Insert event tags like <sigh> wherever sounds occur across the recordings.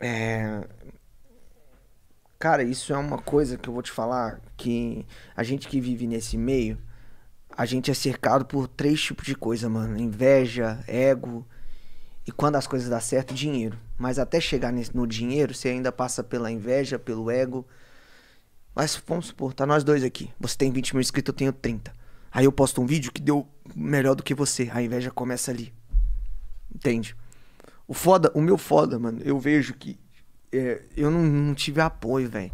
É... Cara, isso é uma coisa que eu vou te falar que a gente que vive nesse meio, a gente é cercado por três tipos de coisa, mano: inveja, ego e quando as coisas dão certo, dinheiro. Mas até chegar no dinheiro, você ainda passa pela inveja, pelo ego. Mas vamos supor, tá nós dois aqui. Você tem 20 mil inscritos, eu tenho 30. Aí eu posto um vídeo que deu melhor do que você. A inveja começa ali. Entende? O foda, o meu foda, mano, eu vejo que é, eu não, não tive apoio, velho.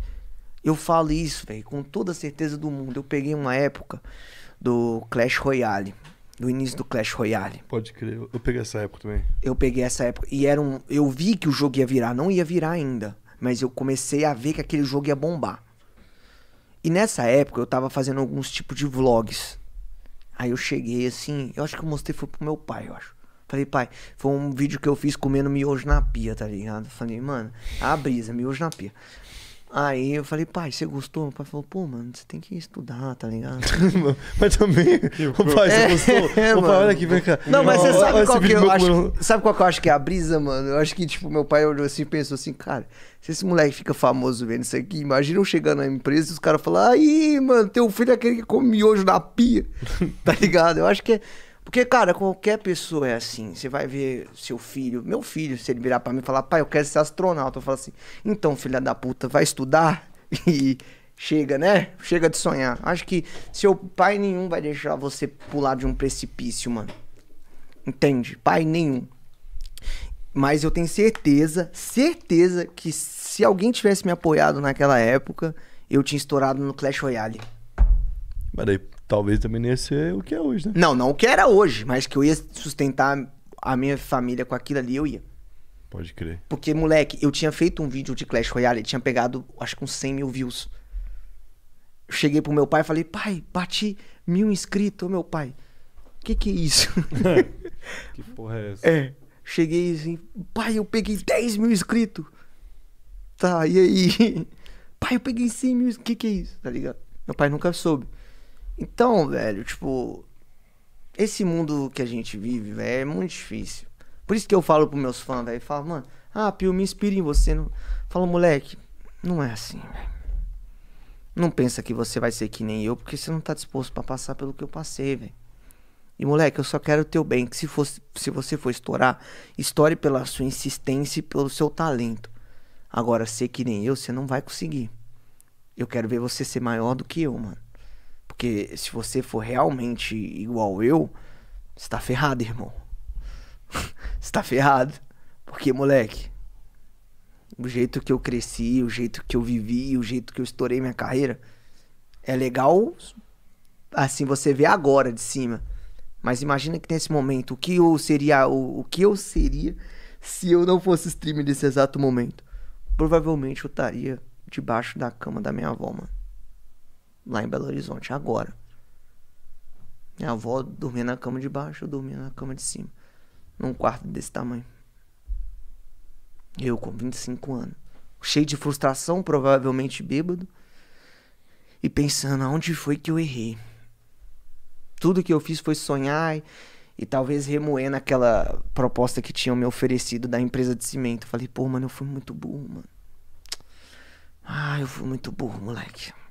Eu falo isso, velho, com toda a certeza do mundo. Eu peguei uma época do Clash Royale, do início do Clash Royale. Pode crer, eu peguei essa época também. Eu peguei essa época e era um, eu vi que o jogo ia virar, não ia virar ainda, mas eu comecei a ver que aquele jogo ia bombar. E nessa época eu tava fazendo alguns tipos de vlogs. Aí eu cheguei assim, eu acho que eu mostrei foi pro meu pai, eu acho. Falei, pai, foi um vídeo que eu fiz comendo miojo na pia, tá ligado? Falei, mano, a brisa, miojo na pia. Aí eu falei, pai, você gostou? Meu pai falou, pô, mano, você tem que estudar, tá ligado? <laughs> mas também, <laughs> o pai, você é, gostou? É, <laughs> o pai, olha aqui, vem cá. Não, mas você sabe qual que eu acho. Sabe qual que eu acho que é a brisa, mano? Eu acho que, tipo, meu pai olhou assim e pensou assim, cara, se esse moleque fica famoso vendo isso aqui, imagina eu chegando na empresa e os caras falam, aí, mano, teu filho é aquele que come miojo na pia, tá ligado? Eu acho que é. Porque, cara, qualquer pessoa é assim. Você vai ver seu filho, meu filho, se ele virar pra mim e falar, pai, eu quero ser astronauta. Eu falo assim, então, filha da puta, vai estudar <laughs> e chega, né? Chega de sonhar. Acho que seu pai nenhum vai deixar você pular de um precipício, mano. Entende? Pai nenhum. Mas eu tenho certeza, certeza que se alguém tivesse me apoiado naquela época, eu tinha estourado no Clash Royale. Mas talvez também não ia ser o que é hoje, né? Não, não o que era hoje, mas que eu ia sustentar a minha família com aquilo ali, eu ia. Pode crer. Porque, moleque, eu tinha feito um vídeo de Clash Royale, tinha pegado, acho que uns 100 mil views. cheguei pro meu pai e falei, pai, bati mil inscritos, meu pai. Que que é isso? <laughs> <laughs> que porra é essa? É. Cheguei assim, pai, eu peguei 10 mil inscritos. Tá, e aí? <laughs> Pai, eu peguei 100 mil, que que é isso? Tá ligado? Meu pai nunca soube. Então, velho, tipo, esse mundo que a gente vive, velho, é muito difícil. Por isso que eu falo pros meus fãs, velho, falo, mano, ah, Pio, me inspira em você. Não... Falo, moleque, não é assim, velho. Não pensa que você vai ser que nem eu, porque você não tá disposto para passar pelo que eu passei, velho. E moleque, eu só quero o teu bem, que se, fosse, se você for estourar, estoure pela sua insistência e pelo seu talento. Agora, ser que nem eu, você não vai conseguir. Eu quero ver você ser maior do que eu, mano. Porque se você for realmente igual eu, você tá ferrado, irmão. <laughs> você tá ferrado. Porque, moleque, o jeito que eu cresci, o jeito que eu vivi, o jeito que eu estourei minha carreira, é legal assim você vê agora de cima. Mas imagina que nesse momento, o que eu seria, o, o que eu seria se eu não fosse streamer nesse exato momento? Provavelmente eu estaria debaixo da cama da minha avó, mano lá em Belo Horizonte, agora. Minha avó dormia na cama de baixo, eu dormia na cama de cima. Num quarto desse tamanho. Eu com 25 anos. Cheio de frustração, provavelmente bêbado. E pensando aonde foi que eu errei. Tudo que eu fiz foi sonhar e, e talvez remoer naquela proposta que tinham me oferecido da empresa de cimento. Falei, pô, mano, eu fui muito burro, mano. Ah, eu fui muito burro, moleque.